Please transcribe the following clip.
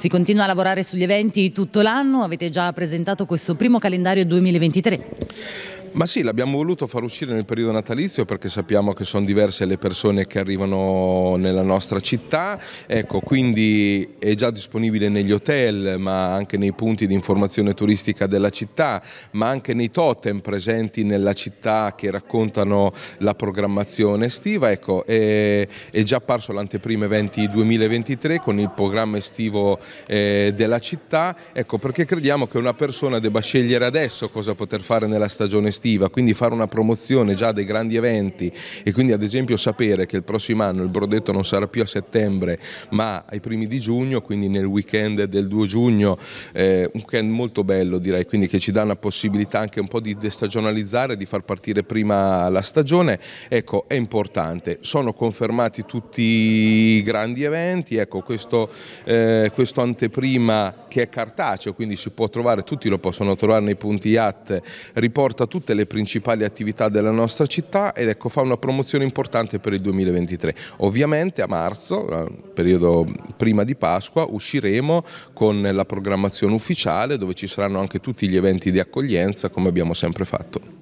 Si continua a lavorare sugli eventi tutto l'anno, avete già presentato questo primo calendario 2023. Ma sì, l'abbiamo voluto far uscire nel periodo natalizio perché sappiamo che sono diverse le persone che arrivano nella nostra città, ecco, quindi è già disponibile negli hotel, ma anche nei punti di informazione turistica della città, ma anche nei totem presenti nella città che raccontano la programmazione estiva, ecco, è, è già apparso l'anteprima eventi 2023 con il programma estivo eh, della città, ecco, perché crediamo che una persona debba scegliere adesso cosa poter fare nella stagione estiva estiva, quindi fare una promozione già dei grandi eventi e quindi ad esempio sapere che il prossimo anno il Brodetto non sarà più a settembre ma ai primi di giugno, quindi nel weekend del 2 giugno, eh, un weekend molto bello direi, quindi che ci dà una possibilità anche un po' di destagionalizzare, di far partire prima la stagione, ecco è importante, sono confermati tutti i grandi eventi, ecco questo, eh, questo anteprima che è cartaceo, quindi si può trovare, tutti lo possono trovare nei punti IAT, riporta tutte tutte le principali attività della nostra città ed ecco fa una promozione importante per il 2023. Ovviamente a marzo, eh, periodo prima di Pasqua, usciremo con la programmazione ufficiale dove ci saranno anche tutti gli eventi di accoglienza come abbiamo sempre fatto.